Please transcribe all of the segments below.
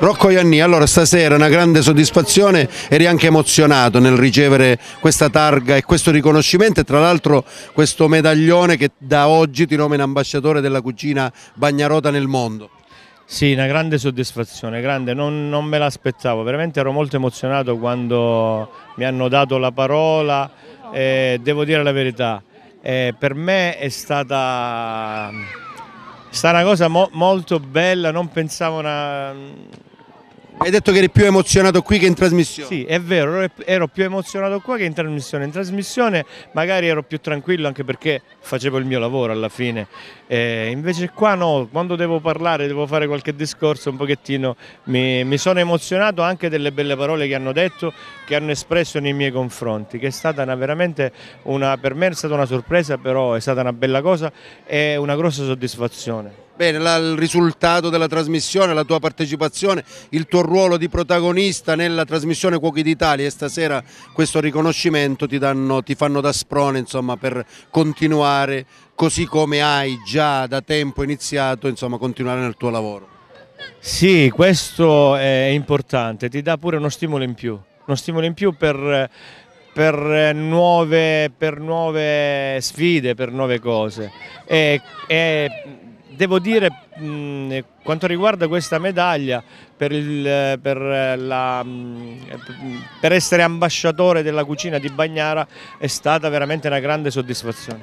Rocco Ianni, allora stasera una grande soddisfazione, eri anche emozionato nel ricevere questa targa e questo riconoscimento e tra l'altro questo medaglione che da oggi ti nomina ambasciatore della cugina bagnarota nel mondo. Sì, una grande soddisfazione, grande, non, non me l'aspettavo, veramente ero molto emozionato quando mi hanno dato la parola, eh, devo dire la verità, eh, per me è stata, è stata una cosa mo molto bella, non pensavo una hai detto che eri più emozionato qui che in trasmissione. Sì, è vero, ero più emozionato qua che in trasmissione. In trasmissione magari ero più tranquillo anche perché facevo il mio lavoro alla fine. Eh, invece qua no, quando devo parlare, devo fare qualche discorso un pochettino, mi, mi, sono emozionato anche delle belle parole che hanno detto, che hanno espresso nei miei confronti, che è stata una, veramente una, per me è stata una sorpresa, però è stata una bella cosa e una grossa soddisfazione. Bene, la, il risultato della trasmissione, la tua partecipazione, il tuo ruolo di protagonista nella trasmissione Cuochi d'Italia e stasera questo riconoscimento ti, danno, ti fanno da sprone insomma, per continuare così come hai già da tempo iniziato, insomma, continuare nel tuo lavoro. Sì, questo è importante, ti dà pure uno stimolo in più, uno stimolo in più per, per nuove, per nuove sfide, per nuove cose. E, e devo dire, mh, quanto riguarda questa medaglia, per, il, per, la, per, essere ambasciatore della cucina di Bagnara è stata veramente una grande soddisfazione.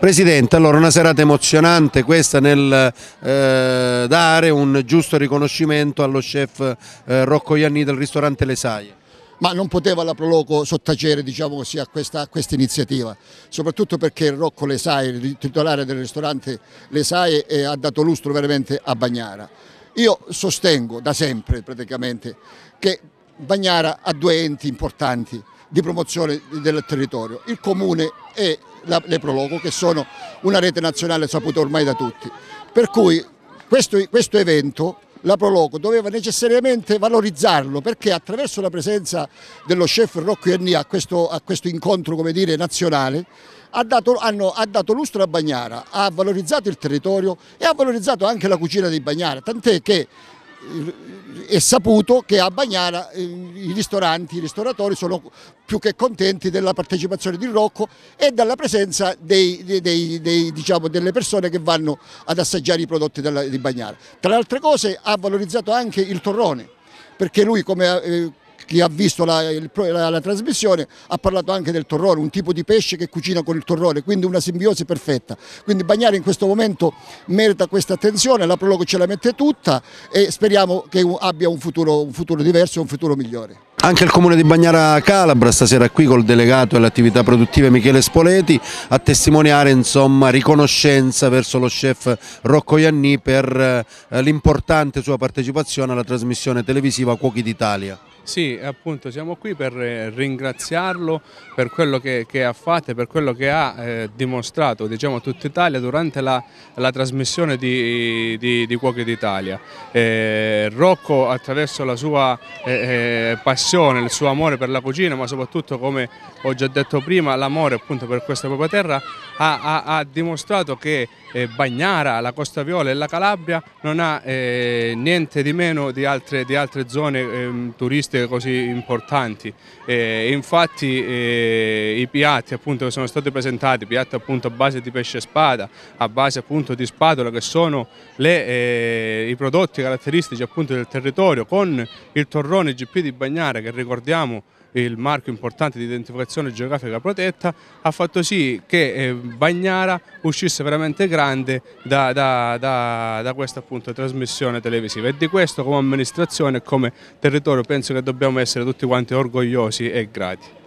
Presidente, allora una serata emozionante questa nel eh, dare un giusto riconoscimento allo chef eh, Rocco Ianni del ristorante Le Saie ma non poteva la Proloco sottacere diciamo così, a, questa, a questa iniziativa, soprattutto perché Rocco Lesai, il titolare del ristorante Lesai, eh, ha dato lustro veramente a Bagnara. Io sostengo da sempre praticamente che Bagnara ha due enti importanti di promozione del territorio, il comune e la, le Proloco che sono una rete nazionale saputa ormai da tutti, per cui questo, questo evento la Prologo doveva necessariamente valorizzarlo perché attraverso la presenza dello chef Rocco Ernia a a questo incontro dire, nazionale ha dato, hanno, ha dato, lustro a Bagnara, ha valorizzato il territorio e ha valorizzato anche la cucina di Bagnara, tant'è che è saputo che a Bagnara eh, i ristoranti, i ristoratori sono più che contenti della partecipazione di Rocco e della presenza dei, dei, dei, diciamo, delle persone che vanno ad assaggiare i prodotti della, di Bagnara. Tra le altre cose ha valorizzato anche il torrone, perché lui come... Eh, chi ha visto la, il, la, la, trasmissione ha parlato anche del torrone, un tipo di pesce che cucina con il torrone, quindi una simbiosi perfetta. Quindi Bagnari in questo momento merita questa attenzione, la Prologo ce la mette tutta e speriamo che abbia un futuro, un futuro diverso e un futuro migliore. Anche il comune di Bagnara Calabra stasera qui col delegato alle attività produttive Michele Spoleti a testimoniare insomma, riconoscenza verso lo chef Rocco Ianni per eh, l'importante sua partecipazione alla trasmissione televisiva Cuochi d'Italia. Sì, appunto siamo qui per eh, ringraziarlo per quello che, che ha fatto e per quello che ha eh, dimostrato diciamo, tutta Italia durante la, la trasmissione di, di, di Cuochi d'Italia. Eh, Rocco attraverso la sua eh, eh, passione, il suo amore per la cucina ma soprattutto come ho già detto prima l'amore appunto per questa propria terra ha, ha, ha dimostrato che eh, Bagnara, la Costa Viola e la Calabria non ha niente di meno di altre, di altre zone ehm, turistiche scelte così importanti. E infatti eh, i piatti appunto, che sono stati presentati, piatti appunto, a base di pesce spada, a base appunto, di spatola, che sono le, eh, i prodotti caratteristici appunto, del territorio, con il torrone GP di Bagnara che ricordiamo il marchio importante di identificazione geografica protetta, ha fatto sì che eh, Bagnara uscisse veramente grande da, da, da, da questa appunto trasmissione televisiva e di questo come amministrazione e come territorio penso che dobbiamo essere tutti quanti orgogliosi e grati.